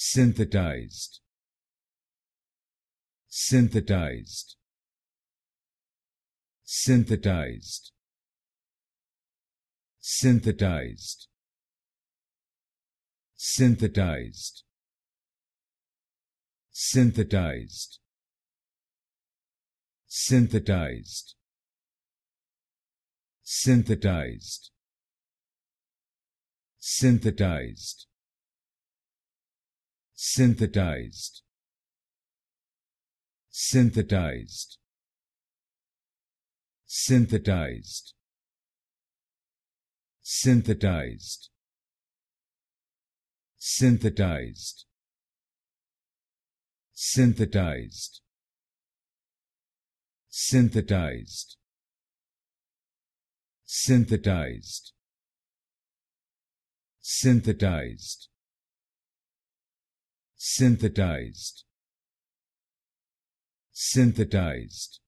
synthesized synthesized synthesized synthesized synthesized synthesized synthesized synthesized synthesized synthesized synthesized synthesized synthesized synthesized synthesized synthesized synthesized synthesized synthesized synthesized